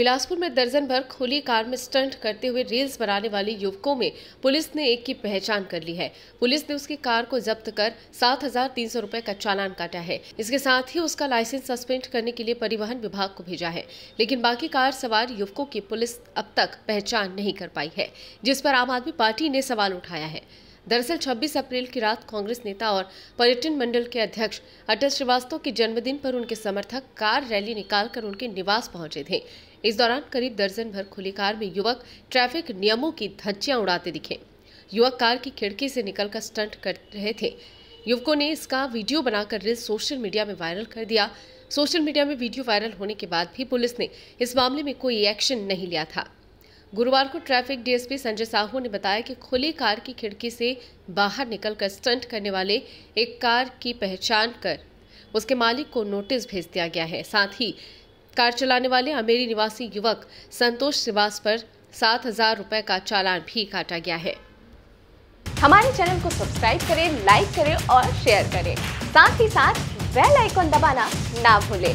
बिलासपुर में दर्जन भर खुली कार में स्टंट करते हुए रील्स बनाने वाले युवकों में पुलिस ने एक की पहचान कर ली है पुलिस ने उसकी कार को जब्त कर सात हजार तीन सौ रूपए का चालान काटा है इसके साथ ही उसका लाइसेंस सस्पेंड करने के लिए परिवहन विभाग को भेजा है लेकिन बाकी कार सवार युवकों की पुलिस अब तक पहचान नहीं कर पाई है जिस पर आम आदमी पार्टी ने सवाल उठाया है दरअसल 26 अप्रैल की रात कांग्रेस नेता और पर्यटन मंडल के अध्यक्ष अटल श्रीवास्तव के जन्मदिन पर उनके समर्थक कार रैली निकालकर उनके निवास पहुंचे थे इस दौरान करीब दर्जन भर खुली कार में युवक ट्रैफिक नियमों की धज्जियां उड़ाते दिखे युवक कार की खिड़की से निकलकर स्टंट कर रहे थे युवकों ने इसका वीडियो बनाकर रील सोशल मीडिया में वायरल कर दिया सोशल मीडिया में वीडियो वायरल होने के बाद भी पुलिस ने इस मामले में कोई एक्शन नहीं लिया था गुरुवार को ट्रैफिक डीएसपी संजय साहू ने बताया कि खुली कार की खिड़की से बाहर निकलकर स्टंट करने वाले एक कार की पहचान कर उसके मालिक को नोटिस भेज दिया गया है साथ ही कार चलाने वाले अमेरी निवासी युवक संतोष श्रीवास पर सात हजार रुपए का चालान भी काटा गया है हमारे चैनल को सब्सक्राइब करें लाइक करें और शेयर करें साथ ही साथ बेल आइकॉन दबाना ना भूलें